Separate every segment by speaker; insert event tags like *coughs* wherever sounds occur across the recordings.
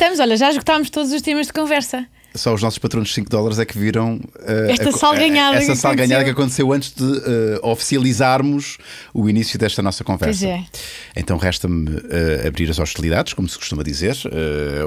Speaker 1: estamos, olha, já esgotámos todos os temas de conversa
Speaker 2: só os nossos patronos de 5 dólares é que viram uh, esta salganhada, eh, essa que ganhada que aconteceu antes de uh, oficializarmos o início desta nossa conversa. É. Então resta-me uh, abrir as hostilidades, como se costuma dizer.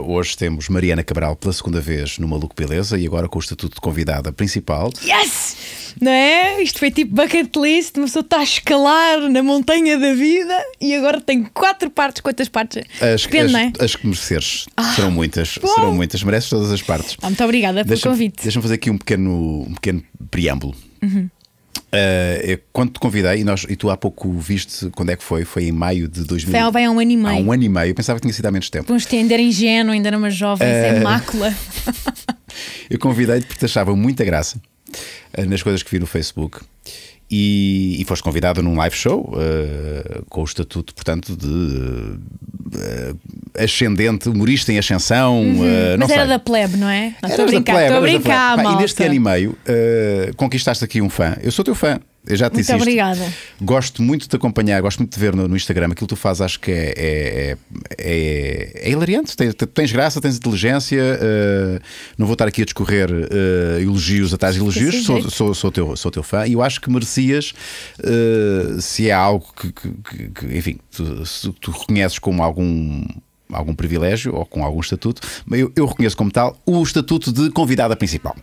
Speaker 2: hoje temos Mariana Cabral pela segunda vez no Maluco Beleza e agora com o estatuto de convidada principal.
Speaker 1: Yes! Não é? Isto foi tipo bucket list, uma pessoa está a escalar na montanha da vida e agora tem quatro partes. Quantas partes? As, Depende, as, é?
Speaker 2: as que mereceres. Ah, serão muitas, bom. serão muitas. Mereces todas as partes. Ah,
Speaker 1: muito obrigada pelo convite. Deixa-me
Speaker 2: fazer aqui um pequeno, um pequeno preâmbulo. Uhum. Uh, quando te convidei, e, nós, e, tu há pouco viste quando é que foi? Foi em maio de 2000. Foi
Speaker 1: bem há um ano e meio. Há um
Speaker 2: ano e meio, eu pensava que tinha sido há menos tempo.
Speaker 1: Vamos ainda era ingênuo, ainda era uma jovem, uh... sem eh, mácula.
Speaker 2: *laughs* eu convidei-te porque te achava muita graça uh, nas coisas que vi no Facebook. E, e, foste convidado num live show uh, com o estatuto, portanto, de uh, ascendente, humorista em ascensão. Uhum. Uh, mas sei. era
Speaker 1: da plebe, não é? Estou a brincar, estou a brincar, E neste ano
Speaker 2: e meio conquistaste aqui um fã. Eu sou teu fã eu já te muito disse obrigada. Isto. Gosto muito de te acompanhar, gosto muito de ver no, no Instagram. Aquilo que tu fazes acho que é, é, é, é, é hilariante. Tens, tens, graça, tens inteligência. Uh, não vou estar aqui a discorrer uh, elogios atrás de elogios. Sou, sou, sou, teu, sou teu fã e eu acho que merecias, uh, se é algo que, que, que enfim, tu, tu reconheces como algum algum privilégio ou com algum estatuto, mas eu, eu reconheço como tal o estatuto de convidada principal.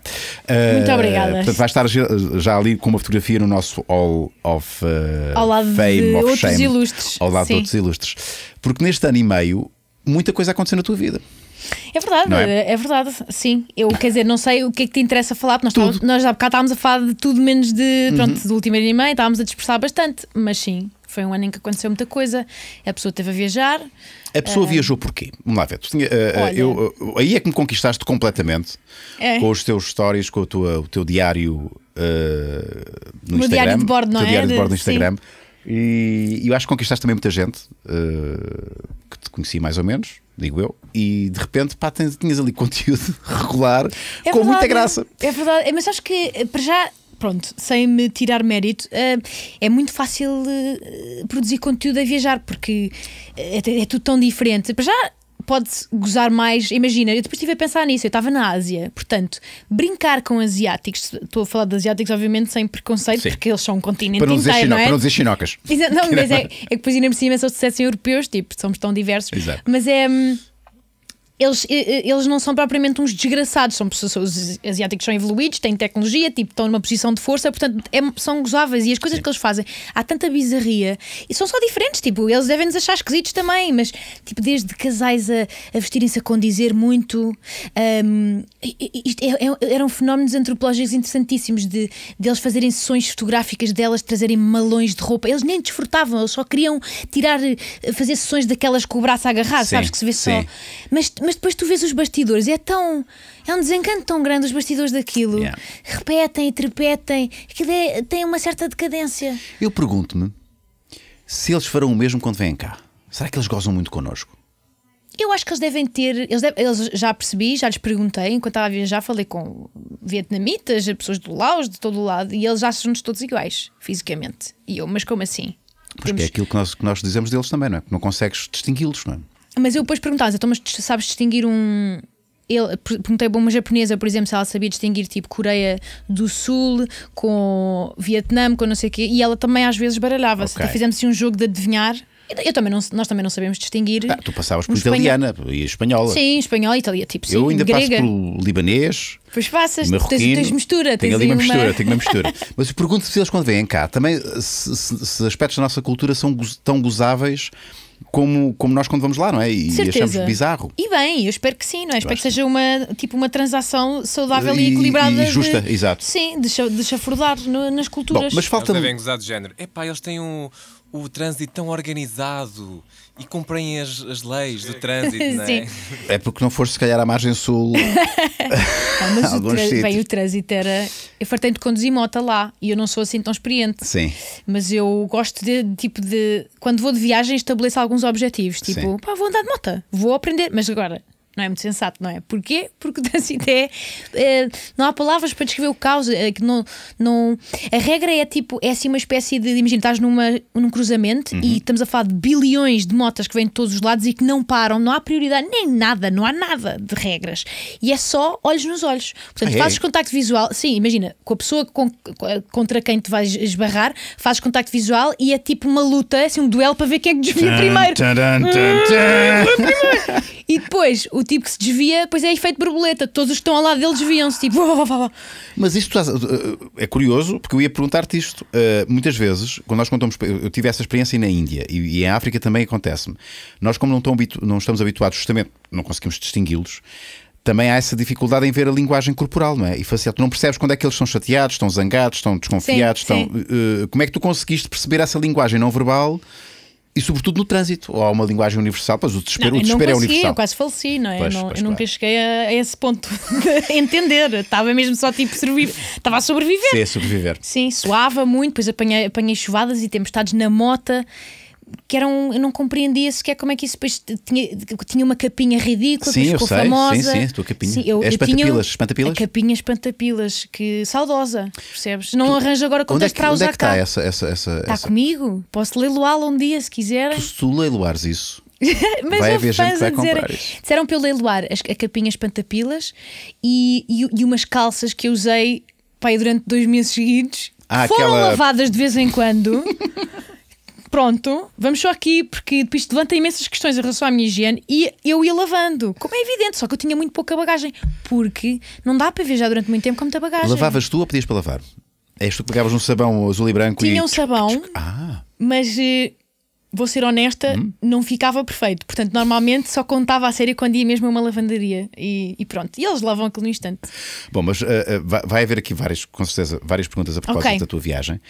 Speaker 2: Muito uh, obrigada. Portanto, vai estar já ali com uma fotografia no nosso All of uh, ao lado Fame de of outros Shame. Ilustres. Ao lado Sim. de outros ilustres. Porque neste ano e meio, muita coisa aconteceu na tua vida.
Speaker 1: É verdade, é? é? verdade, sim. Eu quer dizer, não sei o que é que te interessa falar, nós, estávamos, nós há bocado estávamos a falar de tudo menos de. Pronto, uhum. do último anime, estávamos a dispersar bastante, mas sim, foi um ano em que aconteceu muita coisa, a pessoa teve a viajar. A pessoa uh... viajou
Speaker 2: porquê? Vamos lá ver. Tu tinha, uh, Olha... eu, uh, aí é que me conquistaste completamente é. com os teus stories, com tua, o teu diário no Meu Instagram. diário de bordo, não é? diário de bordo no Instagram. Sim. E eu acho que conquistaste também muita gente que te conheci mais ou menos, digo eu, e de repente pá, tinhas ali *laughs* conteúdo regular é com verdade, muita graça.
Speaker 1: É verdade, mas acho que para já pronto, sem me tirar mérito, eh, é muito fácil eh, produzir conteúdo a viajar, porque eh, é, é tudo tão diferente. Para já pode-se gozar mais. Imagina, eu depois estive a pensar nisso, eu estava na Ásia, portanto, brincar com asiáticos, estou a falar de asiáticos, obviamente, sem preconceito, Sim. porque eles são um continente para inteiro. Não é? Para não dizer
Speaker 2: chinocas. Exato, não, mas é, *laughs* é que
Speaker 1: depois ainda por cima se eles europeus, tipo, somos tão diversos. Exato. Mas é. Hum, eles, eles não são propriamente uns desgraçados, são pessoas, os asiáticos são evoluídos, têm tecnologia, tipo, estão numa posição de força, portanto, é, são gozáveis e as coisas Sim. que eles fazem, há tanta bizarria e são só diferentes, tipo, eles devem nos achar esquisitos também, mas tipo, desde casais a, a vestirem-se a condizer muito, um, isto é, é, eram fenómenos antropológicos interessantíssimos de, de eles fazerem sessões fotográficas delas, trazerem malões de roupa, eles nem desfrutavam, eles só queriam tirar, fazer sessões daquelas com o braço agarrado, Sim. sabes que se vê Sim. só. mas, mas mas depois tu vês os bastidores e é tão. É um desencanto tão grande os bastidores daquilo. Yeah. Repetem e trepetem. Aquilo é, tem uma certa decadência.
Speaker 2: Eu pergunto-me se eles farão o mesmo quando vêm cá. Será que eles gozam muito connosco?
Speaker 1: Eu acho que eles devem ter. Eles, deve, eles já percebi, já lhes perguntei, enquanto estava a viajar, falei com vietnamitas, pessoas do Laos, de todo o lado, e eles acham-nos todos iguais, fisicamente. E eu, mas como assim?
Speaker 2: Porque é Temos... é aquilo que nós, que nós dizemos deles também, não é? Não consegues distingui-los,
Speaker 1: não é? Mas eu depois perguntava, então, mas sabes distinguir um. Ele, perguntei a uma japonesa, por exemplo, se ela sabia distinguir tipo Coreia do Sul com Vietnã, com não sei o quê, e ela também às vezes baralhava-se. Okay. fizemos assim, um jogo de adivinhar. Eu também não, nós também não sabemos distinguir. Ah, tu
Speaker 2: passavas por um italiana espanhol. e espanhola. Sim,
Speaker 1: espanhola, e italiana, tipo Eu ainda grega. passo
Speaker 2: por libanês.
Speaker 1: Pois passas, tens, tens mistura. Tenho tens ali uma mistura, tenho uma mistura. *laughs*
Speaker 2: Mas eu pergunto se eles quando vêm cá, também se, se, se aspectos da nossa cultura são tão gozáveis como, como nós quando vamos lá, não é? E Certeza. achamos bizarro.
Speaker 1: E bem, eu espero que sim, não é? espero que seja uma, tipo, uma transação saudável e, e equilibrada. E justa, de, exato. Sim, deixa, deixa furdar nas culturas. Bom, mas falta. Eles devem
Speaker 2: gozar de género. Epá, eles têm o o trânsito tão organizado e cumprem as, as leis do trânsito, *laughs* não é? Sim. É porque não foste, se calhar, à margem sul. não, *laughs*
Speaker 1: ah, mas *laughs* alguns o bem, o trânsito era. Eu fartei de conduzir moto lá e eu não sou assim tão experiente. Sim. Mas eu gosto de, tipo, de. Quando vou de viagem, estabeleço alguns objetivos. Tipo, Sim. pá, vou andar de moto, vou aprender. Mas agora, não é muito sensato, não é? Porquê? Porque assim ideia é, é, não há palavras para descrever o caos. É, que não, não... A regra é tipo, é assim uma espécie de. Imagina, estás numa, num cruzamento uhum. e estamos a falar de bilhões de motas que vêm de todos os lados e que não param, não há prioridade, nem nada, não há nada de regras. E é só olhos nos olhos. Portanto, ah, é? fazes é? contacto visual, sim, imagina, com a pessoa com, contra quem te vais esbarrar, fazes contacto visual e é tipo uma luta, assim, um duelo para ver quem é que desvia primeiro. Tum, tum, tum, e depois o tipo que se desvia, pois é efeito borboleta. Todos os que estão ao lado dele desviam-se, tipo.
Speaker 2: Mas isto eh, é curioso, porque eu ia perguntar-te isto. Uh, muitas vezes, quando nós contamos. Eu tive essa experiência na Índia e, e em África também acontece-me. Nós, como não, não estamos habituados, justamente, não conseguimos distingui-los também há essa dificuldade em ver a linguagem corporal, não é? E facial. Tu não percebes quando é que eles estão chateados, estão zangados, estão desconfiados. Sim, estão, sim. Uh, como é que tu conseguiste perceber essa linguagem não verbal e sobretudo no trânsito. Ou há uma linguagem universal, pois o desespero, não, o desespero não consegui, é universal. Eu quase
Speaker 1: faleci, não é? Pois, não, pois, eu nunca cheguei a, a, esse ponto de *laughs* entender. Estava mesmo só tipo sobreviver. Estava a sobreviver. Sim, a sobreviver. Sim, suava muito, depois apanhei, apanhei chuvadas e tempestades na mota que eram, eu não compreendia sequer como é que isso depois tinha, tinha uma capinha ridícula, sim, ficou sei, famosa. Sim, sim, tua capinha. Sim, eu, é espantapilas, eu capinha espantapilas, que saudosa, percebes? Não onde, arranjo agora como é que, para usar onde é que está
Speaker 2: Essa, essa, essa, está essa...
Speaker 1: comigo? Posso leiloá-la um dia se quiser Tu,
Speaker 2: se tu leiloares isso,
Speaker 1: *laughs* Mas vai haver gente que vai dizer, Disseram para eu leiloar a capinha espantapilas e, e, e umas calças que eu usei pai, durante dois meses seguidos. Ah, foram aquela... lavadas de vez em quando. *laughs* pronto, vamos só aqui, porque depois levanta imensas questões em relação à minha higiene e eu ia lavando, como é evidente, só que eu tinha muito pouca bagagem, porque não dá para viajar durante muito tempo com muita bagagem. Lavavas
Speaker 2: tu ou pedias para lavar? És tu que pegavas um sabão azul e branco tinha e. Tinha um
Speaker 1: sabão, ah. mas eh, vou ser honesta, hum. não ficava perfeito. Portanto, normalmente só contava a série quando ia mesmo a uma lavandaria e, e pronto. E eles lavam aquilo no instante.
Speaker 2: Bom, mas uh, uh, vai haver aqui várias, com certeza, várias perguntas a propósito okay. da tua viagem.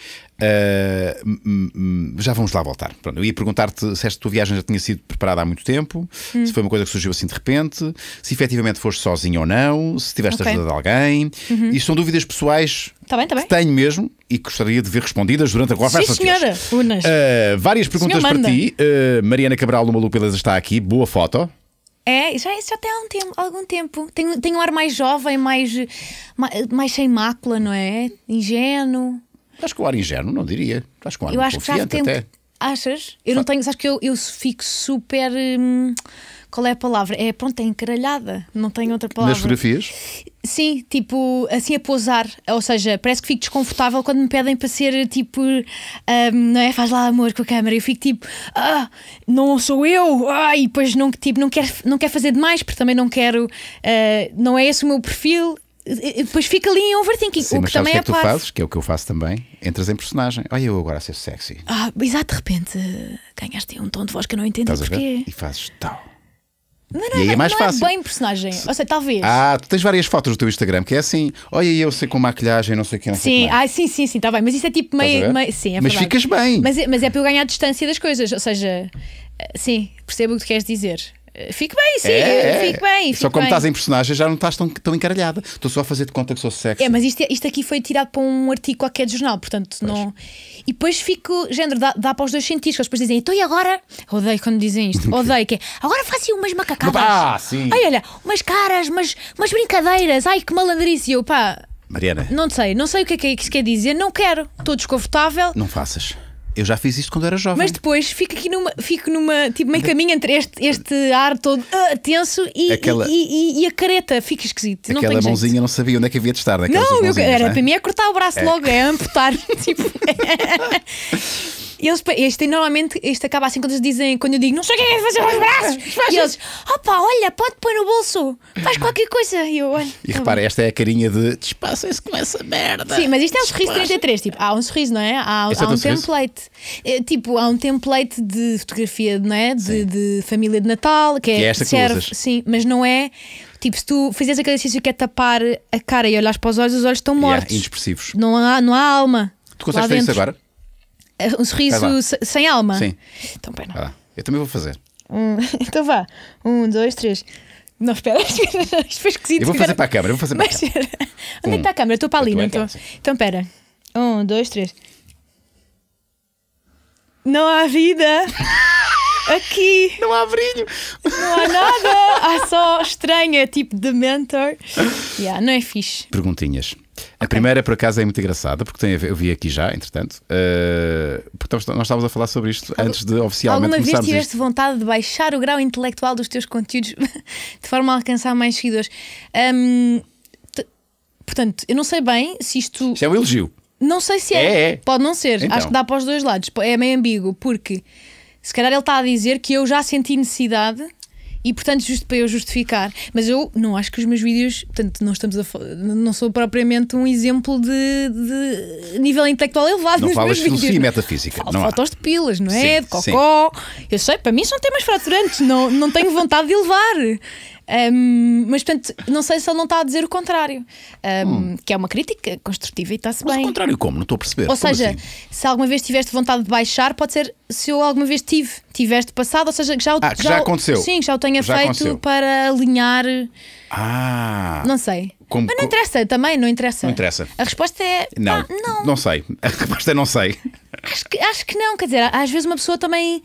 Speaker 2: Uh, já vamos lá voltar. Pronto, eu ia perguntar-te se esta tua viagem já tinha sido preparada há muito tempo, hum. se foi uma coisa que surgiu assim de repente, se efetivamente foste sozinho ou não, se tiveste okay. ajuda de alguém. Uhum. Isto são dúvidas pessoais Está bem, está bem. Tenho mesmo e gostaria de ver respondidas durante a conversa. Sim, senhora. Unas. Uh, várias perguntas para ti. Uh, Mariana Cabral Malu Lupeleza está aqui. Boa foto.
Speaker 1: É, já, já tem há um tempo, algum tempo. Tem, tem um ar mais jovem, mais, mais, mais sem mácula, não é? Ingênuo.
Speaker 2: Acho que o ar ingênuo, não diria. Acho que o ar eu acho que já tem, até.
Speaker 1: Achas? Eu não tenho. Acho que eu, eu fico super. Hum, qual é a palavra? É pronto, é encaralhada, não tem outra palavra. Nas fotografias? Sim, tipo, assim a pousar, ou seja, parece que fico desconfortável quando me pedem para ser tipo, um, não é? Faz lá amor com a câmera. Eu fico tipo, ah, não sou eu, ah, e depois não, tipo, não, quero, não quer fazer demais, porque também não quero, uh, não é esse o meu perfil, depois fica ali em overthinking. Sim, o que também é, é, que tu parte. fazes,
Speaker 2: que é o que eu faço também, entras em personagem. Olha, eu agora a ser sexy.
Speaker 1: Ah, exato, de repente ganhaste um tom de voz que eu não entendi porquê. E
Speaker 2: fazes tal.
Speaker 1: Não, não, e aí é mais não é fácil. é bem personagem. Ou seja, talvez. Ah,
Speaker 2: tu tens várias fotos do teu Instagram que é assim. Olha, eu sei com maquilhagem, não sei o que, não sim. sei
Speaker 1: o que. Ah, sim, sim, sim, está bem. Mas isso é tipo meio. meio sim, é mas verdade. ficas bem. Mas, é, mas é para eu ganhar distância das coisas. Ou seja, eh, sim, percebo o que tu queres dizer. Eh, fico bem, sim, é, é. fico bem. Fico só como bem. estás em
Speaker 2: personagem já não estás tão, tão encaralhada. Estou só a fazer de conta que sou sexy. É,
Speaker 1: mas isto, é, isto aqui foi tirado para um artigo qualquer de jornal, portanto pois. não. E depois fico, género, dá, dá para os dois sentidos, que eles depois dizem, então e agora? Odeio quando dizem isto, *laughs* odeio, que é agora faço umas macacadas. Ah, sim. Ai, olha, umas caras, umas, umas brincadeiras, ai que malandrice, eu pá. Mariana. Não sei, não sei o que é que isso quer dizer, não quero, estou desconfortável.
Speaker 2: Não faças. Eu já fiz isto quando era jovem. Mas
Speaker 1: depois fico aqui numa, fico numa tipo meio caminho entre este, este ar todo uh, tenso e, aquela, e, e, e, a careta, fica esquisito. Aquela não mãozinha
Speaker 2: jeito. não sabia onde é que havia de estar. Não, eu, era é? para mim é cortar o braço é. logo,
Speaker 1: é amputar. *laughs* tipo. *laughs* E eles, este, normalmente, isto acaba assim quando eles dizem, quando eu digo, não sei o que é que fazer os braços. *laughs* e eles, opa olha, pode pôr no bolso, faz qualquer coisa. E eu, olha.
Speaker 2: E tá repara, esta é a carinha de
Speaker 1: despassem-se com essa merda. Sim, mas isto é o sorriso 33. Tipo, há um sorriso, não é? Há, é há é um template. É, tipo, há um template de fotografia, não é? De, de família de Natal, que é, que é esta serve, que Sim, mas não é. Tipo, se tu fizeres aquele exercício que é tapar a cara e olhares para os olhos, os olhos estão mortos. Yeah, inexpressivos. Não há, não há alma. Tu consegues fazer isso agora? É um sorriso sem alma? Sim. Então, pera.
Speaker 2: Ah, eu também vou fazer.
Speaker 1: Um, *laughs* então vá. Um, dois, três. Não, espera, espera, *laughs* isto foi esquisito. Eu vou fazer para a
Speaker 2: câmara, vou fazer para Mas, *laughs*
Speaker 1: a câmara. Onde um, é que está a câmara? Estou para ali, não estou? Então, espera. Um, dois, três. Não há vida! Aqui. Não há brilho. Não há nada. Há só estranha, é tipo de mentor. Yeah, não é fixe.
Speaker 2: Perguntinhas. A primeira, por acaso, é muito engraçada, porque tem a ver, eu vi aqui já, entretanto, uh, nós estávamos a falar sobre isto antes de oficialmente Alguma vez tiveste isto?
Speaker 1: vontade de baixar o grau intelectual dos teus conteúdos *laughs* de forma a alcançar mais seguidores? Um, portanto, eu não sei bem se isto. Se é um elogio. Não sei se é. é, é. Pode não ser. Então. Acho que dá para os dois lados. É meio ambíguo, porque se calhar ele está a dizer que eu já senti necessidade e portanto justo para eu justificar mas eu não acho que os meus vídeos portanto não estamos a, não sou propriamente um exemplo de, de nível intelectual elevado não falas de filosofia e
Speaker 2: metafísica Falo não fotos há. de
Speaker 1: pilas não é sim, de cocó sim. eu sei para mim são temas fraturantes não não tenho vontade de elevar um, mas, portanto, não sei se ele não está a dizer o contrário, um, hum. que é uma crítica construtiva e está-se bem. Mas o contrário,
Speaker 2: como? Não estou a perceber. Ou como seja, assim?
Speaker 1: se alguma vez tiveste vontade de baixar, pode ser se eu alguma vez tive, tiveste passado, ou seja, que já, o, ah, que já, já aconteceu. Sim, que já o tenha já feito aconteceu. para alinhar. Ah! Não sei. Como, mas não interessa também, não interessa. Não interessa. A resposta é.
Speaker 2: Não, ah, não. Não sei. *laughs* A resposta é não sei.
Speaker 1: Acho que, acho que não, quer dizer, às vezes uma pessoa também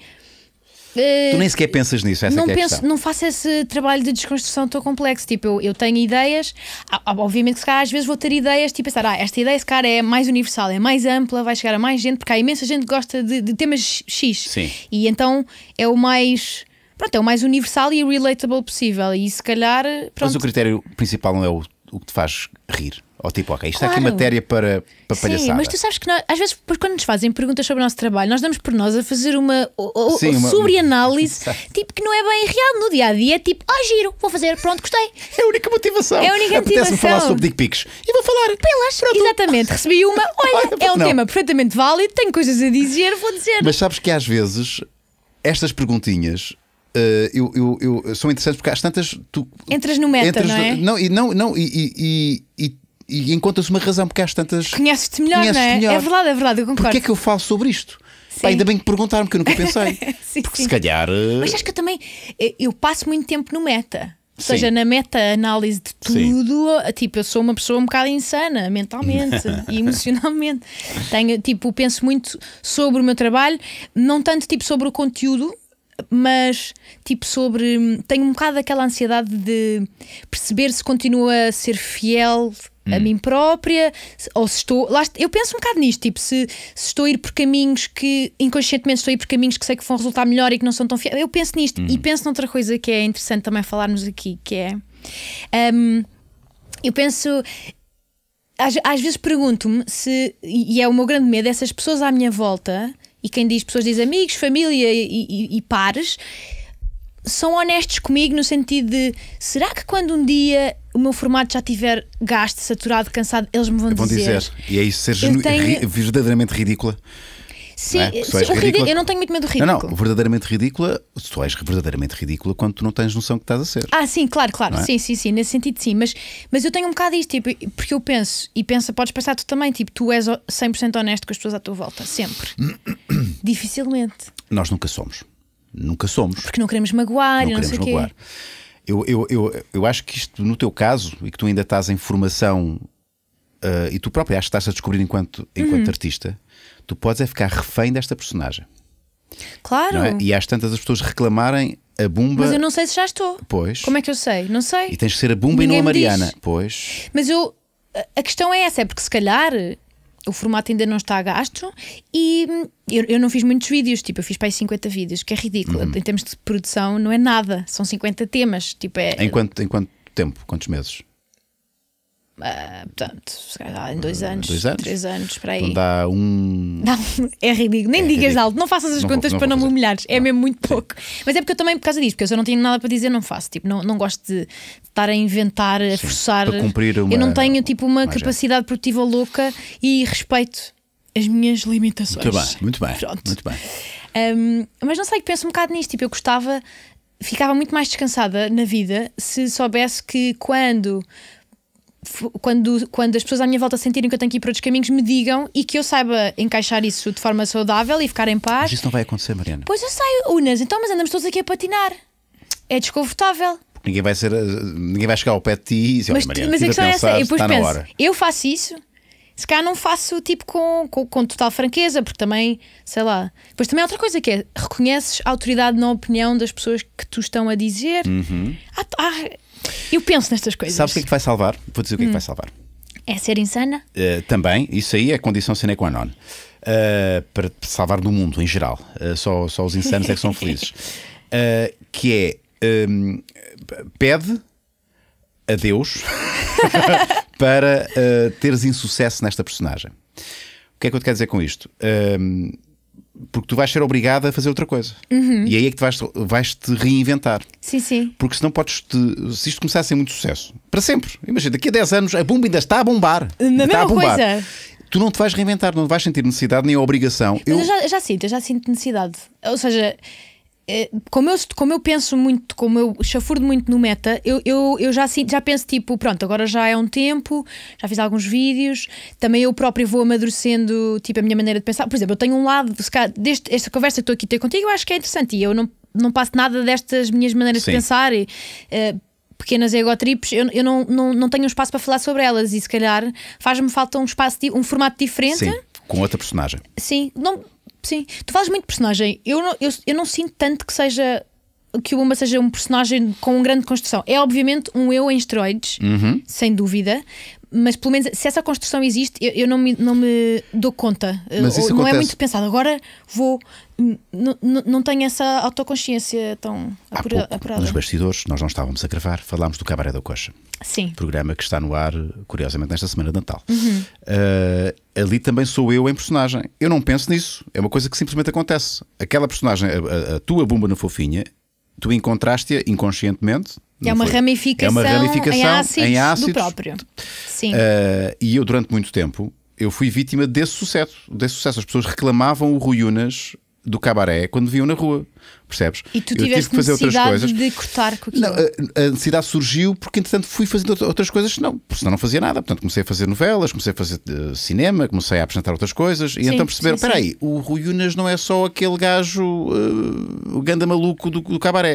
Speaker 1: eh, tu nem sequer
Speaker 2: pensas nisso, essa é não é penso, Não
Speaker 1: faço esse trabalho de desconstrução tão complexo. Tipo, eu, eu tenho ideias, ah, obviamente se calhar às vezes vou ter ideias, tipo pensar, ah, esta ideia se calhar é mais universal, é mais ampla, vai chegar a mais gente, porque há imensa gente que gosta de, de temas X. Sim. E então é o mais pronto, é o mais universal e relatable possível. E se calhar. Pronto.
Speaker 2: Mas o critério principal não é o, o que te faz rir. Ou tipo, ok, isto claro. é aqui matéria para, para Sim, mas tu
Speaker 1: sabes que nós, às vezes, quando nos fazem perguntas sobre o nosso trabalho, nós damos por nós a fazer uma, sobre análise *laughs* tipo, que não é bem real no dia a dia, é tipo, ó, oh, ah, giro, vou fazer, pronto, gostei. É a única motivação. É a única motivação. falar sobre dick pics e vou falar. Pelas, pronto. exatamente, recebi uma, *laughs* olha, é um não. tema perfeitamente válido, tenho coisas a dizer, vou dizer. Mas
Speaker 2: sabes que às vezes estas perguntinhas Uh, eu, eu, eu, são interessantes porque às tantas tu
Speaker 1: entras no meta, entras não
Speaker 2: é? não, não, e, e, e, e e encontra-se uma razão, porque há tantas.
Speaker 1: Conheces-te melhor, conheces não é? Melhor. É verdade, é verdade, eu concordo. Porquê é que eu falo sobre isto? Pá, ainda bem que
Speaker 2: perguntaram, porque eu nunca pensei.
Speaker 1: *laughs* sim, porque sim. se calhar. Eh, mas acho que eu também. Eh, eu passo muito tempo no meta. Ou seja, Sim. na meta-análise de tudo, Sim. tipo, eu sou uma pessoa um bocado insana mentalmente *laughs* e emocionalmente. Tenho, tipo, penso muito sobre o meu trabalho, não tanto tipo sobre o conteúdo, mas tipo sobre. Hum, tenho um bocado aquela ansiedade de perceber se continua a ser fiel a hum. mim própria, ou se estou. Lá, eu penso um bocado nisto, tipo, se, se, estou a ir por caminhos que inconscientemente estou a ir por caminhos que sei que vão resultar melhor e que não são tão fiáveis. Eu penso nisto hum. e uhum. penso noutra coisa que é interessante também falarmos aqui, que é. Um, eu penso. Às, às vezes pergunto-me se, e é o meu grande medo, essas pessoas à minha volta, e quem diz pessoas diz amigos, família e, e, e pares, são honestos comigo no sentido de será que quando um dia o meu formato já tiver gasto, saturado, cansado, eles me vão, vão dizer. dizer.
Speaker 2: E é isso ser genu... tenho... ri... verdadeiramente ridícula.
Speaker 1: Sim, é? ridícula... eu não tenho muito medo do ridículo. Não, não,
Speaker 2: verdadeiramente ridícula, tu és verdadeiramente ridícula quando tu não tens noção que estás a ser.
Speaker 1: Ah, sim, claro, claro, é? sim, sim, sim, nesse sentido sim, mas, mas eu tenho um bocado isto, tipo, porque eu penso, e pensa, podes pensar tu também, tipo, tu és 100% honesto com as pessoas à tua volta, sempre. *coughs* Dificilmente.
Speaker 2: Nós nunca somos. Nunca somos.
Speaker 1: Porque não queremos magoar, não, não queremos sei magoar. Quê.
Speaker 2: Eu, eu, eu, eu acho que isto, no teu caso, e que tu ainda estás em formação uh, e tu próprio acho que estás a descobrir enquanto, enquanto uhum. artista, tu podes é ficar refém desta personagem.
Speaker 1: Claro. É? E
Speaker 2: às tantas as pessoas reclamarem a Bumba. Mas eu não
Speaker 1: sei se já estou. Pois. Como é que eu sei? Não sei. E
Speaker 2: tens que ser a Bumba Ninguém e não a Mariana. Pois.
Speaker 1: Mas eu. A questão é essa, é porque se calhar o formato ainda não está a gasto e hum, eu, eu, não fiz muitos vídeos, tipo, eu fiz para aí 50 vídeos, que é ridículo. Uhum. Em termos de produção, não é nada, são 50 temas. Tipo, é...
Speaker 2: Enquanto, enquanto tempo? Quantos meses?
Speaker 1: Ah, portanto, se calhar em dois ah, anos, dois anos, três anos, para aí. Então
Speaker 2: dá um.
Speaker 1: Não, é ridículo. Nem é digas ridículo. alto, não faças as não contas vou, para não me humilhares. É mesmo muito pouco. Sim. Mas é porque eu também, por causa disso, porque eu não tenho nada para dizer, não faço. Tipo, não, não gosto de estar a inventar, a Sim, forçar. Para cumprir uma, eu não tenho, tipo, uma, uma capacidade produtiva louca e respeito as minhas limitações. Muito bem,
Speaker 2: muito bem. Pronto. Muito bem.
Speaker 1: Um, mas não sei, penso um bocado nisto. Tipo, eu gostava, ficava muito mais descansada na vida se soubesse que quando quando, quando as pessoas à minha volta sentirem que eu tenho que ir para outros caminhos, me digam e que eu saiba encaixar isso de forma saudável e ficar em paz. Mas isso
Speaker 2: não vai acontecer, Mariana. Pois
Speaker 1: eu saio, Unas, então, mas andamos todos aqui a patinar. É desconfortável.
Speaker 2: Porque ninguém vai ser, eh, ninguém vai chegar ao pé de ti e dizer, mas, Mariana, mas a questão é essa, eu depois penso,
Speaker 1: eu faço isso, se cá não faço tipo com, com, com, total franqueza, porque também, sei lá. Depois também há outra coisa que é reconheces a autoridade na opinião das pessoas que tu estão a dizer. Uhum. Há, há, eu penso nestas coisas. Sabes
Speaker 2: o que é que vai salvar? Vou dizer o que é que hum. vai salvar.
Speaker 1: É ser insana?
Speaker 2: Uh, também, isso aí é condição sine qua non. Uh, para salvar do mundo em geral. Uh, só, só os insanos é que são *laughs* felizes. que é. Um, ehm, pede a Deus *laughs* para teres insucesso nesta personagem. O que é que eu te quero dizer com isto? Um, ehm, porque tu vais ser obrigado a fazer outra coisa. Uhum. E aí é que tu vais, vais te reinventar. Sim, sim. Porque senão podes te. Se isto começar a ser muito sucesso, para sempre. Imagina, daqui a 10 anos a bomba ainda está a bombar. Na mesma está a bombar. coisa. Tu não te vais reinventar, não vais sentir necessidade nem a obrigação. Mas eu, eu
Speaker 1: já, já, sinto, eu já sinto necessidade. Ou seja, é, como eu, como eu penso muito, como eu chafurdo muito no meta, eu, eu, eu já, já penso tipo, pronto, agora já é um tempo, já fiz alguns vídeos, também eu próprio vou amadurecendo tipo, a minha maneira de pensar. Por exemplo, eu tenho um lado, calhar, esta conversa que estou aqui a ter contigo, eu acho que é interessante e eu não, não passo nada destas minhas maneiras Sim. de pensar. E, uh, pequenas egotrips, eu, eu não, não, não tenho um espaço para falar sobre elas e se calhar faz-me falta um espaço, um formato diferente. Sim,
Speaker 2: com outra personagem.
Speaker 1: Sim, não, Sim, tu falas muito personagem. Eu não, eu, eu não sinto tanto que seja que o Uma seja um personagem com grande construção. É obviamente um eu em esteroides, uhum. sem dúvida, mas pelo menos se essa construção existe, eu, eu não, me, não me dou conta. Eh, mas isso não é muito pensado. Agora vou. Não tenho essa autoconsciência tão Há Nos
Speaker 2: bastidores, nós não estávamos a gravar, falámos do Cabaré da Coxa. Sim. Programa que está no ar, curiosamente, nesta semana de Natal. Uhum. Uh, ali também sou eu em personagem. Eu não penso nisso. É uma coisa que simplesmente acontece. Aquela personagem, a, a, a tua bomba na fofinha, tu encontraste-a inconscientemente é uma ramificação, é uma ramificação em, ácidos em ácidos do
Speaker 1: próprio. Sim. Uh,
Speaker 2: e eu, durante muito tempo, eu fui vítima desse sucesso. Desse sucesso. As pessoas reclamavam o Rui Unas do cabaré quando viam na rua, percebes? E tu tiveste eu tive que fazer outras coisas.
Speaker 1: de cortar com aquilo? Não,
Speaker 2: a, a necessidade surgiu porque, entretanto, fui fazendo outras coisas, não, senão não fazia nada. Portanto, comecei a fazer novelas, comecei a fazer uh, cinema, comecei a apresentar outras coisas sim, e então perceberam: espera aí, o Rui Unas não é só aquele gajo, uh, o ganda maluco do, do cabaré.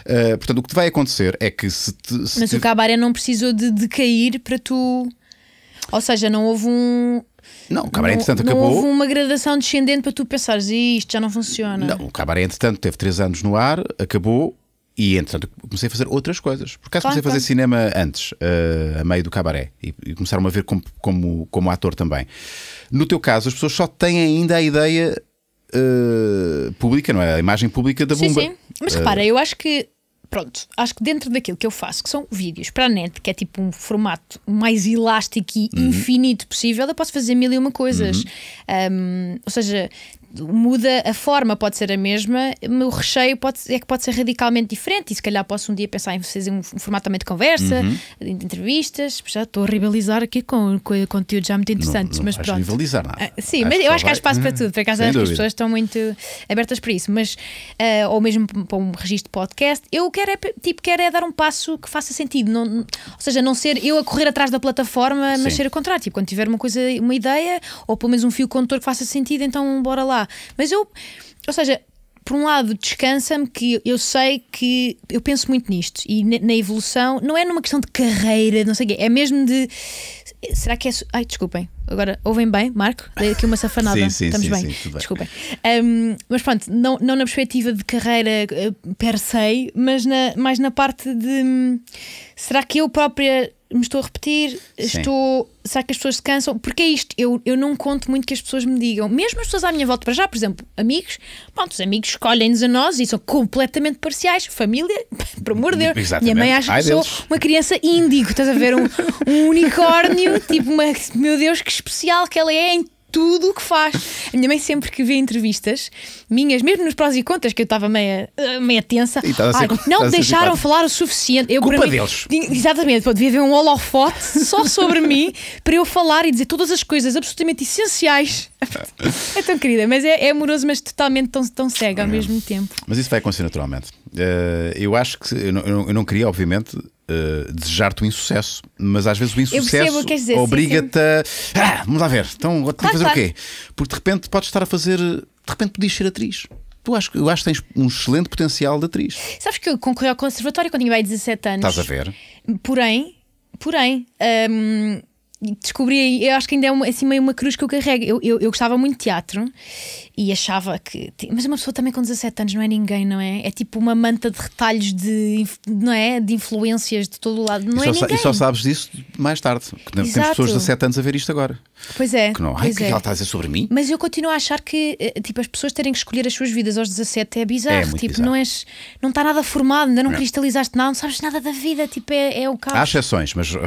Speaker 2: Uh, portanto, o que te vai acontecer é que se. Te, se Mas te... o
Speaker 1: cabaré não precisou de decair para tu ou seja, não houve um. Não, o cabaré, entretanto, não acabou. Houve uma gradação descendente para tu pensares, isto já não funciona. Não,
Speaker 2: o cabaré, entretanto, teve três anos no ar, acabou e, entretanto, comecei a fazer outras coisas. Por acaso claro, comecei a fazer claro. cinema antes, uh, a meio do cabaré, e, e começaram a ver como, como, como ator também. No teu caso, as pessoas só têm ainda a ideia uh, pública, não é? A imagem pública da bomba. Sim, sim. Mas uh, repara, eh,
Speaker 1: eu acho que pronto, acho que dentro daquilo que eu faço, que são vídeos para a net, que é tipo um formato mais elástico e uhum. infinito possível, eu posso fazer mil e uma coisas. Uhum. Um, ou seja, muda a forma, pode ser a mesma, o recheio pode, é que pode ser radicalmente diferente. E se calhar posso um dia pensar em fazer um, um formato também de conversa, uhum. de entrevistas. Já estou a rivalizar aqui com, com conteúdos já muito interessantes. Não, não mas pronto.
Speaker 2: rivalizar nada. Ah, sim, acho mas eu acho que há espaço vai... para uhum. tudo. Por acaso as pessoas estão
Speaker 1: muito abertas para isso. Mas, uh, ou mesmo para um registro de podcast, eu quero é, tipo, quero é dar um passo que faça sentido. Não, ou seja, não ser eu a correr atrás da plataforma, mas sim. ser o contrário. Tipo, quando tiver uma coisa, uma ideia, ou pelo menos um fio condutor que faça sentido, então bora lá lá. Mas eu, ou seja, por um lado, descansa-me que eu sei que eu penso muito nisto e na, evolução não é numa questão de carreira, não sei o quê, é mesmo de será que é. Ai, desculpem, agora ouvem bem, Marco? Dei aqui uma safanada. *laughs* sim, sim, Estamos sim, bem. Sim, desculpem. Um, mas pronto, não, não na perspectiva de carreira eh, per se, mas na, mais na parte de hum, será que eu própria me estou a repetir, Sim. estou. Será que as pessoas se cansam? Porque é isto, eu, eu não conto muito que as pessoas me digam, mesmo as pessoas à minha volta para já, por exemplo, amigos, pronto, os amigos escolhem-nos a nós e são completamente parciais, família, *laughs* por amor de Deus, Exatamente. minha mãe acha Ai que Deus. sou uma criança índigo, estás a ver? Um, um unicórnio, *laughs* tipo, uma, meu Deus, que especial que ela é em tudo o que faz. A minha mãe sempre que vê entrevistas minhas, mesmo nos prós e contras, que eu estava meia, eh, meia tensa, ai, ser, não deixaram falar o suficiente. Eu, Culpa mim, deles. Exatamente, pô, devia haver um holofote só sobre mim para eu falar e dizer todas as coisas absolutamente essenciais. É tão querida, mas é, é amoroso, mas totalmente tão, tão cega ao mesmo tempo.
Speaker 2: Mas isso vai acontecer naturalmente. Uh, eu acho que eu não, eu não queria, obviamente eh, desejar-te o um insucesso, mas às vezes o insucesso obriga-te a. Ah, vamos lá ver, então vou claro, fazer claro. o quê? Porque de repente podes estar a fazer. De repente podias ser atriz. Tu acho, eu acho que tens um excelente potencial de atriz.
Speaker 1: Sabes que eu concorri ao conservatório quando tinha bem 17 anos. Estás a ver? Porém, porém. Hum, descobri, eu acho que ainda é uma, assim meio uma cruz que eu carrego. Eu, eu, eu gostava muito de teatro e achava que. Mas uma pessoa também com 17 anos não é ninguém, não é? É tipo uma manta de retalhos de, não é? de influências de todo o lado. Não e, é ninguém. e só
Speaker 2: sabes disso mais tarde. Que Exato. temos pessoas de 17 anos a ver isto agora.
Speaker 1: Pois é. Que não, ai, o é que é. ela está a dizer sobre mim? Mas eu continuo a achar que eh, tipo, as pessoas terem que escolher as suas vidas aos 17 é bizarro. É tipo, bizarro. não és. Não está nada formado, ainda não, não, cristalizaste nada, não sabes nada da vida. Tipo, é, é o caos.
Speaker 2: Há exceções, mas eh,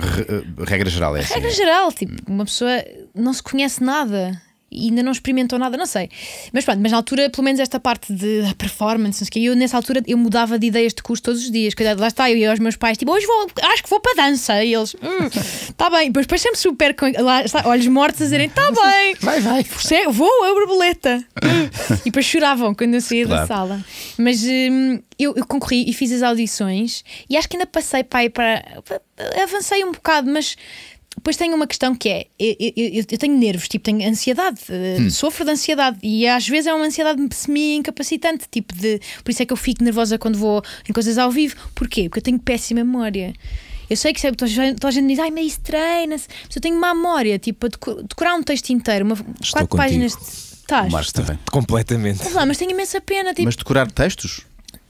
Speaker 2: regra geral é assim. Regra
Speaker 1: é. geral, tipo, uma pessoa não se conhece nada e ainda não experimentou nada, não sei. Mas pronto, mas na altura, pelo menos esta parte de ah, performance, não sei o que, eu nessa altura eu mudava de ideias de curso todos os dias. Cuidado, lá está, eu e aos meus pais, tipo, hoje vou, acho que vou para a dança. E eles, hum, tá bem. Depois, depois sempre super com lá, está, olhos mortos a dizerem, tá é, bem. Vai, vai. Você, vou, a borboleta. *laughs* e depois choravam quando eu saía claro. da sala. Mas hum, eu, eu, concorri e fiz as audições e acho que ainda passei pai para avancei um bocado, mas depois tenho uma questão que é: eu, eu, eu tenho nervos, tipo, tenho ansiedade, eh, hum. sofro de ansiedade e às vezes é uma ansiedade semi-incapacitante, tipo de. Por isso é que eu fico nervosa quando vou em coisas ao vivo. Porquê? Porque eu tenho péssima memória. Eu sei que toda a gente diz, ai, mas isso treina-se. Mas eu tenho má memória, tipo, a decorar um texto inteiro, uma, quatro contigo. páginas. De... Estás. Mas também.
Speaker 2: Completamente. Mas,
Speaker 1: mas tenho imensa pena, tipo. Mas
Speaker 2: decorar textos?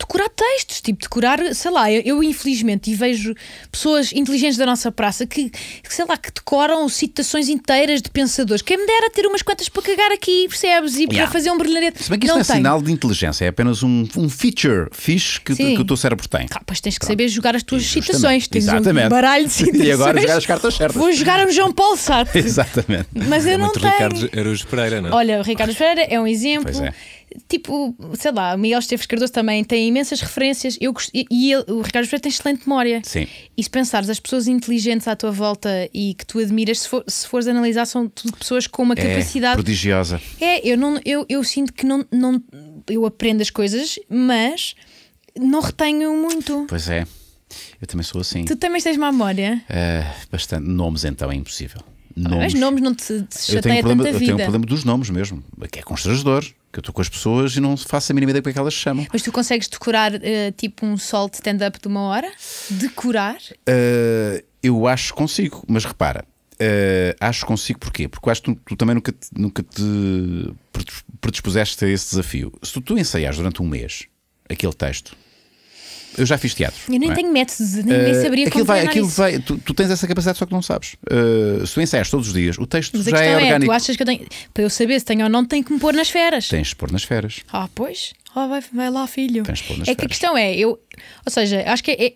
Speaker 1: decorar textos, tipo, decorar, sei lá, eu, eu infelizmente e vejo pessoas inteligentes da nossa praça que, que, sei lá, que decoram citações inteiras de pensadores. Quem me dera ter umas quantas para cagar aqui, percebes? E yeah. para fazer um brilharete. Se bem que isso não, não é tenho. sinal
Speaker 2: de inteligência, é apenas um, um feature fixe que, que o teu cérebro tem.
Speaker 1: Ah, pois tens que Pronto. saber jogar as tuas Justamente. citações, tens Exatamente. um baralho de citações. *laughs* E agora jogar as cartas certas. Vou jogar o João Paulo Sartre. *laughs*
Speaker 2: Exatamente. Mas eu é não tenho. Ricardo Pereira, não é?
Speaker 1: Olha, o Ricardo Pereira é um exemplo. Pois é tipo, sei lá, o Miguel Esteves Cardoso também tem imensas referências eu, e, e ele, o Ricardo Pereira tem excelente memória. Sim. E se pensares, as pessoas inteligentes à tua volta e que tu admiras, se, for, se fores analisar, são tudo pessoas com uma é, capacidade.
Speaker 2: prodigiosa.
Speaker 1: É, eu, não, eu, eu sinto que não, não. Eu aprendo as coisas, mas não retenho muito.
Speaker 2: Pois é. Eu também sou assim. Tu
Speaker 1: também tens má memória?
Speaker 2: Uh, bastante. Nomes então é impossível. Ah, nomes. Mas nomes
Speaker 1: não te, te chateia eu tanta vida. Eu tenho um problema
Speaker 2: dos nomes mesmo, que é constrangedor que eu estou com as pessoas e não faço a mínima ideia como é que elas chamam.
Speaker 1: Mas tu consegues decorar uh, tipo um sol de stand-up de uma hora? Decorar?
Speaker 2: Uh, eu acho que consigo, mas repara, uh, acho que consigo porquê? Porque acho que tu, tu, também nunca, nunca te predispuseste a esse desafio. Se tu, tu durante um mês aquele texto eu já fiz teatro. Eu nem é? tenho
Speaker 1: métodos, nem, nem eh, saberia que aquilo vai, aquilo isso. vai,
Speaker 2: tu, tu, tens essa capacidade, só que não sabes. Uh, se tu ensaias todos os dias, o texto Mas já é orgânico. É, tu achas
Speaker 1: que eu tenho, para eu saber se tenho ou não, tenho que me pôr nas feras. Tens
Speaker 2: de pôr nas feras.
Speaker 1: Ah, pois. Oh, vai, vai lá, filho. Tens de pôr nas é feras. que a questão é, eu, ou seja, acho que é,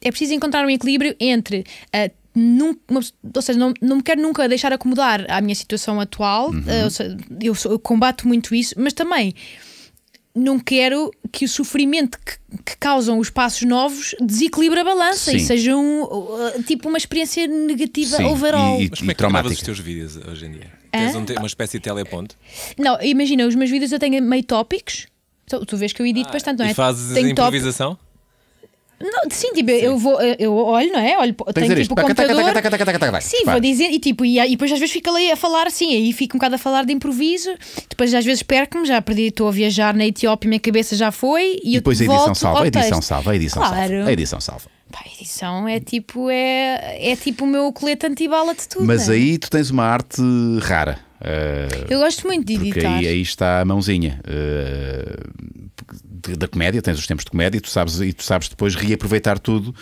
Speaker 1: é preciso encontrar um equilíbrio entre. Uh, ou seja, não, não me quero nunca deixar acomodar à minha situação atual, uhum. uh, seja, eu, eu combato muito isso, mas também não quero que o sofrimento que, que causam os passos novos desequilibre a balança Sim. e seja um, uh, tipo uma experiência negativa Sim. overall. E, e, Mas como é que traumática.
Speaker 2: os teus vídeos hoje em dia? Hã? Tens um, uma espécie de teleponto?
Speaker 1: Não, imagina, os meus vídeos eu tenho meio tópicos. Tu, vês que eu edito ah, bastante, não é? E fazes Tenho improvisação? Top... Não, sim, tipo, sim. eu vou, eu olho, não é? Olho, tenho tipo o computador. Taca,
Speaker 2: taca, taca, sim, Vai. vou
Speaker 1: dizer, e tipo, e, e, depois às vezes fico ali a falar assim, aí fico um bocado a falar de improviso, depois às vezes perco-me, já perdi, estou a viajar na Etiópia, minha cabeça já foi, e, e depois a edição salva, a edição salva, a edição claro. salva, a edição salva. Pá, a edição é tipo, é, é tipo o meu colete antibala de tudo. Mas é?
Speaker 2: aí tu tens uma arte rara. Uh, eu
Speaker 1: gosto muito de editar. Porque aí,
Speaker 2: aí está a mãozinha. Uh, da comédia, tens os tempos de comédia, tu sabes, e tu sabes depois reaproveitar tudo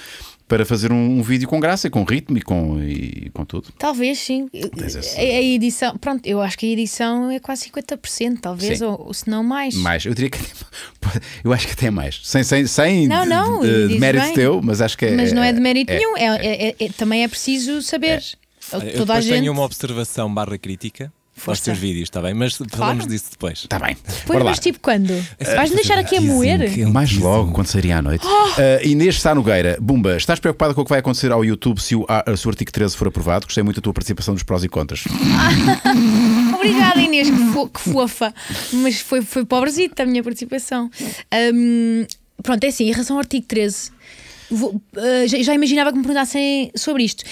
Speaker 2: para fazer um, um, vídeo com graça, e com ritmo e com, e, com tudo.
Speaker 1: Talvez sim. Esse... A, a, edição, pronto, eu acho que a edição é quase 50%, talvez, ou, ou, se não mais. Mais,
Speaker 2: eu diria que *laughs* eu acho que até mais. Sem, sem, sem não, não, de, de mérito bem. teu, mas acho que é. Mas não é de é, mérito é, nenhum,
Speaker 1: é é. é, é, também é preciso saber. Toda eu a gente... tenho
Speaker 2: uma observação barra crítica Força. Os teus vídeos, está bem? Mas falamos disso depois. Está bem.
Speaker 1: Pois, mas tipo quando? É Vais-me deixar aqui a moer? Ah,
Speaker 2: Mais logo, quando sairia à noite. Oh. Uh, Inês Sá Nogueira, Bumba, estás preocupada com o que vai acontecer ao YouTube se o, a, se o artigo 13 for aprovado? Gostei muito da tua participação dos prós e contras.
Speaker 1: *laughs* Obrigada, Inês, que, fo que, fofa. Mas foi, foi pobrezita a minha participação. Um, pronto, é assim, em relação ao artigo 13. Vou, uh, já, já, imaginava que me perguntassem sobre isto.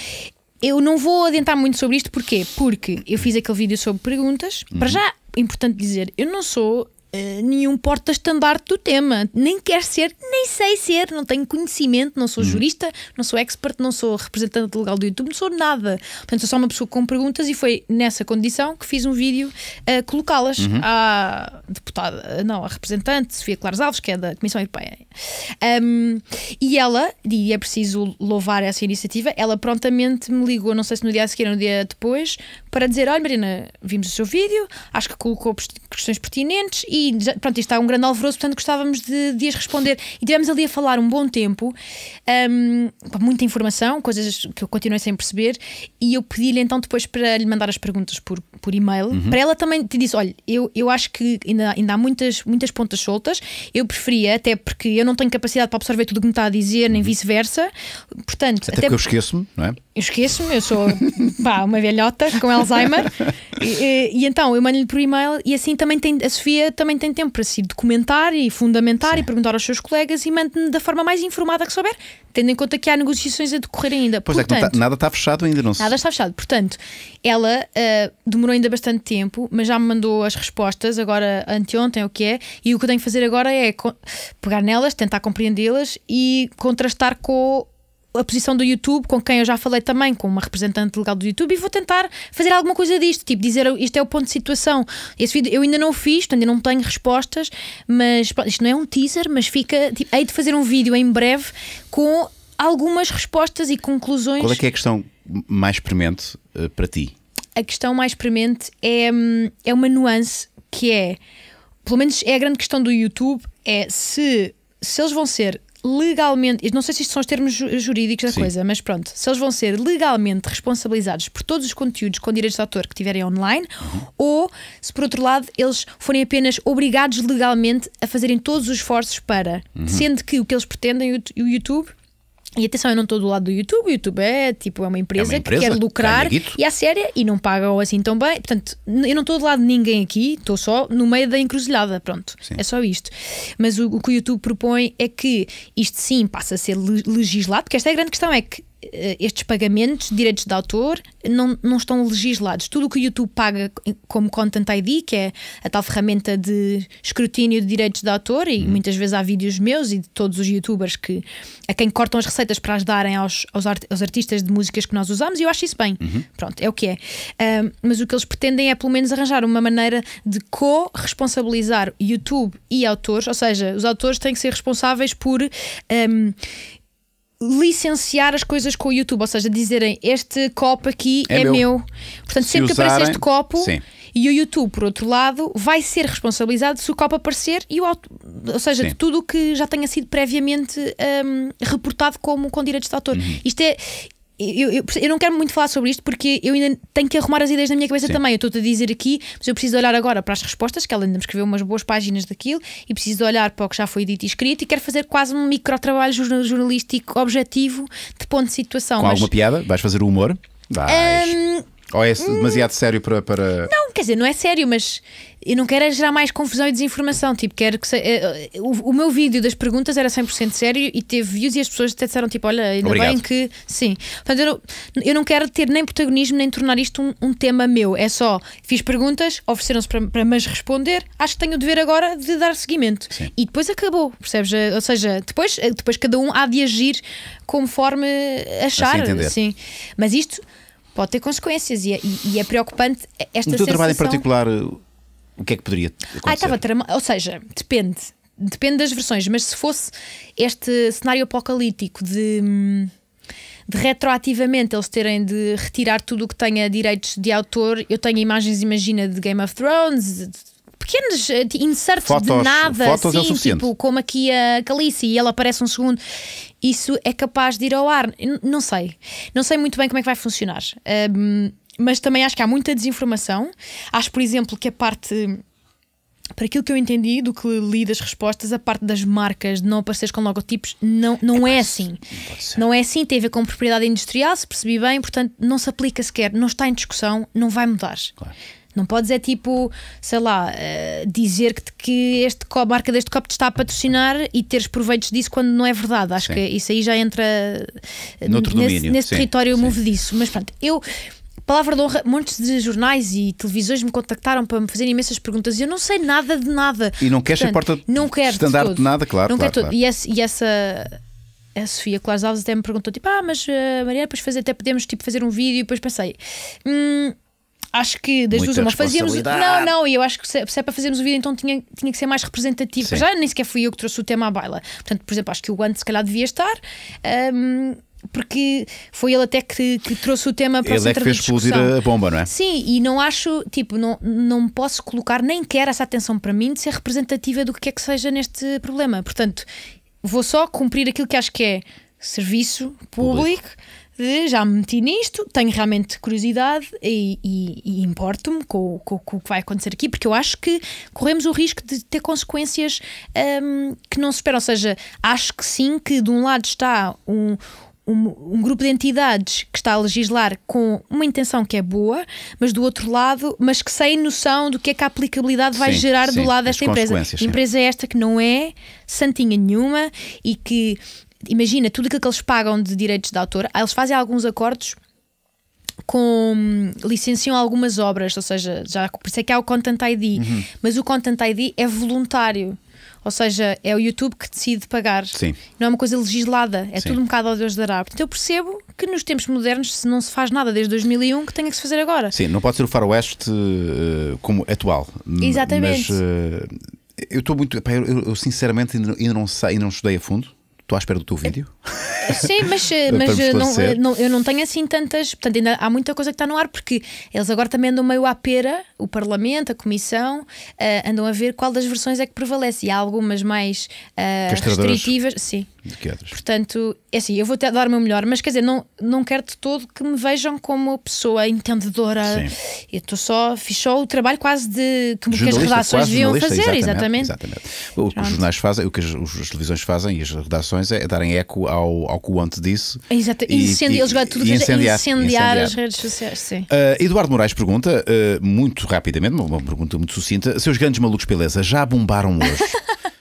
Speaker 1: Eu não vou adiantar muito sobre isto, porquê? Porque eu fiz aquele vídeo sobre perguntas. Uhum. Para já, importante dizer, eu não sou eh, nenhum porta-estandarte do tema. Nem quer ser, nem sei ser, não tenho conhecimento, não sou hum. jurista, não sou expert, não sou representante legal do YouTube, não sou nada. Portanto, sou só uma pessoa com perguntas e foi nessa condição que fiz um vídeo a eh, colocá-las uhum. à deputada, não, à representante Sofia Clares Alves, que é da Comissão Europeia. Um, e ela, e é preciso louvar essa iniciativa, ela prontamente me ligou, não sei se no dia a seguir ou no dia depois, para dizer: olha, Marina, vimos o seu vídeo, acho que colocou questões pertinentes e pronto, isto está um grande alvoroço, portanto gostávamos de, de as responder. E tivemos ali a falar um bom tempo, um, muita informação, coisas que eu continuei sem perceber, e eu pedi-lhe então depois para lhe mandar as perguntas por, por e-mail. Uhum. Para ela também te disse: olha, eu, eu acho que ainda, ainda há muitas, muitas pontas soltas, eu preferia, até porque eu não tenho capacidade para absorver tudo o que me está a dizer, nem uhum. vice-versa. Portanto, é até, até porque eu esqueço-me, não é? eu esqueço-me, eu sou pá, uma velhota com Alzheimer, e, e, e então eu mando-lhe por e-mail e assim também tem, a Sofia também tem tempo para se documentar e fundamentar Sim. e perguntar aos seus colegas e manda-me da forma mais informada que souber, tendo em conta que há negociações a decorrer ainda. Pois é, tá, Portanto, é
Speaker 2: tá, nada está fechado ainda, não sei.
Speaker 1: Nada está fechado. Portanto, ela uh, demorou ainda bastante tempo, mas já me mandou as respostas agora anteontem, o que é, e o que eu tenho que fazer agora é pegar nelas, tentar compreendê-las e contrastar com a posição do YouTube, com quem eu já falei também, com uma representante legal do YouTube, e vou tentar fazer alguma coisa disto, tipo dizer isto é o ponto de situação. Esse vídeo eu ainda não fiz, ainda não tenho respostas, mas isto não é um teaser, mas fica. Tipo, hei de fazer um vídeo em breve com algumas respostas e conclusões. Qual é que
Speaker 2: é a questão mais premente uh, para ti?
Speaker 1: A questão mais premente é, hum, é uma nuance que é, pelo menos é a grande questão do YouTube, é se, se eles vão ser legalmente, não sei se isto são os termos jurídicos da Sim. coisa, mas pronto, se eles vão ser legalmente responsabilizados por todos os conteúdos com direitos de autor que tiverem online, uhum. ou se por outro lado eles forem apenas obrigados legalmente a fazerem todos os esforços para, uhum. sendo que o que eles pretendem, o YouTube e atenção, eu não estou do lado do YouTube, o YouTube é tipo é uma empresa, é uma empresa que quer lucrar e à séria e não pagam assim tão bem. Portanto, eu não estou do lado de ninguém aqui, estou só no meio da encruzilhada, pronto. Sim. É só isto. Mas o, o, que o YouTube propõe é que isto sim passa a ser legislado, porque esta é a grande questão, é que eh, estes pagamentos, direitos de autor, não, não estão legislados. Tudo o que o YouTube paga como Content ID, que é a tal ferramenta de escrutínio de direitos de autor, e uhum. muitas vezes há vídeos meus e de todos os youtubers que, a quem cortam as receitas para as darem aos, aos, art, aos artistas de músicas que nós usamos, e eu acho isso bem. Uhum. Pronto, é o que é. mas o que eles pretendem é, pelo menos, arranjar uma maneira de co responsabilizar YouTube e autores, ou seja, os autores têm que ser responsáveis por. Um, licenciar as coisas com o YouTube, ou seja, dizerem este copo aqui é, é meu. meu. Portanto, se sempre usarem, que aparece este copo. Sim. E o YouTube, por outro lado, vai ser responsabilizado se o copo aparecer e o auto... ou seja, de tudo o que já tenha sido previamente um, reportado como com direitos de autor. Uhum. Isto é eu, eu, eu, não quero muito falar sobre isto porque eu ainda tenho que arrumar as ideias na minha cabeça Sim. também. Eu estou-te a dizer aqui, mas eu preciso olhar agora para as respostas, que ela ainda me escreveu umas boas páginas daquilo, e preciso olhar para o que já foi dito e escrito e quero fazer quase um micro trabalho jornalístico objetivo de ponto de situação. Com mas... alguma
Speaker 2: piada? Vais fazer o humor?
Speaker 1: Vais. Um,
Speaker 2: ou é hum. demasiado sério para, para.
Speaker 1: Não, quer dizer, não é sério, mas eu não quero é gerar mais confusão e desinformação. Tipo, quero que. Se... Eh, eh, o, o, meu vídeo das perguntas era 100% sério e teve views e as pessoas até disseram, tipo, olha, ainda Obrigado. bem que. Sim. Portanto, eu não, eu não, quero ter nem protagonismo nem tornar isto um, um tema meu. É só, fiz perguntas, ofereceram-se para, para mas responder, acho que tenho o dever agora de dar seguimento. Sim. E depois acabou, percebes? Eh, ou seja, depois, depois cada um há de agir conforme assim achar. Assim Sim. Mas isto pode ter consequências e, é, e, e é preocupante esta No teu trabalho em particular,
Speaker 2: o que é que poderia
Speaker 1: acontecer? Ah, estava Ou seja, depende. Depende das versões, mas se fosse este cenário apocalíptico de de retroativamente eles terem de retirar tudo o que tenha direitos de autor. Eu tenho imagens, imagina, de Game of Thrones, pequenos eh, insertos fotos, de nada, fotos é assim, é tipo como aqui a Calice e ela aparece um segundo isso é capaz de ir ao ar. Não sei. Não sei muito bem como é que vai funcionar. Um, mas também acho que há muita desinformação. Acho, por exemplo, que a parte. Para aquilo que eu entendi do que li das respostas, a parte das marcas de não aparecer com logotipos não, não é, é assim. Não, não é assim, tem a ver com propriedade industrial, se percebi bem, portanto não se aplica sequer, não está em discussão, não vai mudar. Claro. Não podes é tipo, sei lá, uh, dizer que, que este a marca deste copo te está a patrocinar e teres proveitos disso quando não é verdade. Acho sim. que isso aí já entra eh, Noutro nesse, domínio. nesse sim, território sim. movediço. Mas pronto, eu. Palavra de honra, muitos de jornais e televisões me contactaram para me fazerem imensas perguntas e eu não sei nada de nada. E não queres Portanto, a porta não estandarte de, de nada, claro. Não claro, quero claro. E, essa e essa a Sofia Claus Alves até me perguntou: tipo, ah, mas uh, eh, Maria, depois fazer, até podemos tipo, fazer um vídeo. E depois pensei: hum, acho que das duas uma fazíamos. Não, não, e eu acho que se, é, se, é para fazermos o vídeo, então tinha, tinha que ser mais representativo. Sim. Já nem sequer fui eu que trouxe o tema à baila. Portanto, por exemplo, acho que o Guante se calhar devia estar. Um, porque foi ele até que, que trouxe o tema para ele o centro é que fez explodir a bomba, não é? Sim, e não acho, tipo, não, não posso colocar nem quer essa atenção para mim de ser representativa do que é que seja neste problema. Portanto, vou só cumprir aquilo que acho que é serviço público. público de já me meti nisto, tenho realmente curiosidade e, e, e importo-me com, com, com, o que vai acontecer aqui, porque eu acho que corremos o risco de ter consequências um, que não se esperam. Ou seja, acho que sim, que de um lado está um, um, um, grupo de entidades que está a legislar com uma intenção que é boa, mas do outro lado, mas que sem noção do que é que a aplicabilidade vai sim, gerar sim, do lado desta empresa. empresa esta que não é santinha nenhuma e que imagina tudo aquilo que eles pagam de direitos de autor, ah, eles fazem alguns acordos com licenciam algumas obras, ou seja, já por isso é que há o Content ID, uhum. mas o Content ID é voluntário. Ou seja, é o YouTube que decide pagar. Sim. Não é uma coisa legislada, é Sim. tudo um bocado ao Deus dará. Portanto, eu percebo que nos tempos modernos, se não se faz nada desde 2001, que tenha que se fazer agora. Sim,
Speaker 2: não pode ser o faroeste uh, como atual. Exatamente. Mas, uh, eh, eu estou muito. eu, eu, sinceramente ainda não, sei, ainda não estudei a fundo estou à espera do teu vídeo.
Speaker 1: Sim, mas, eh, mas eh, não, eh, não, eu não tenho assim tantas. Portanto, ainda há muita coisa que está no ar, porque eles agora também andam meio à pera, o Parlamento, a Comissão, uh, andam a ver qual das versões é que prevalece. E há algumas mais uh, restritivas. Sim do que outras. Portanto, é assim, eu vou até dar o meu melhor, mas quer dizer, não, não quero de todo que me vejam como pessoa entendedora. Sim. Eu estou só, fiz o trabalho quase de que, as redações deviam fazer, exatamente. exatamente.
Speaker 2: exatamente. O que os jornais fazem, o que as, as televisões fazem e as redações é darem eco ao, ao que o Ante disse.
Speaker 1: É exatamente, e, incendiar, as redes sociais. Sim.
Speaker 2: Uh, Eduardo Moraes pergunta, uh, muito rapidamente, uma, pergunta muito sucinta, seus grandes malucos beleza já bombaram hoje?
Speaker 1: *laughs*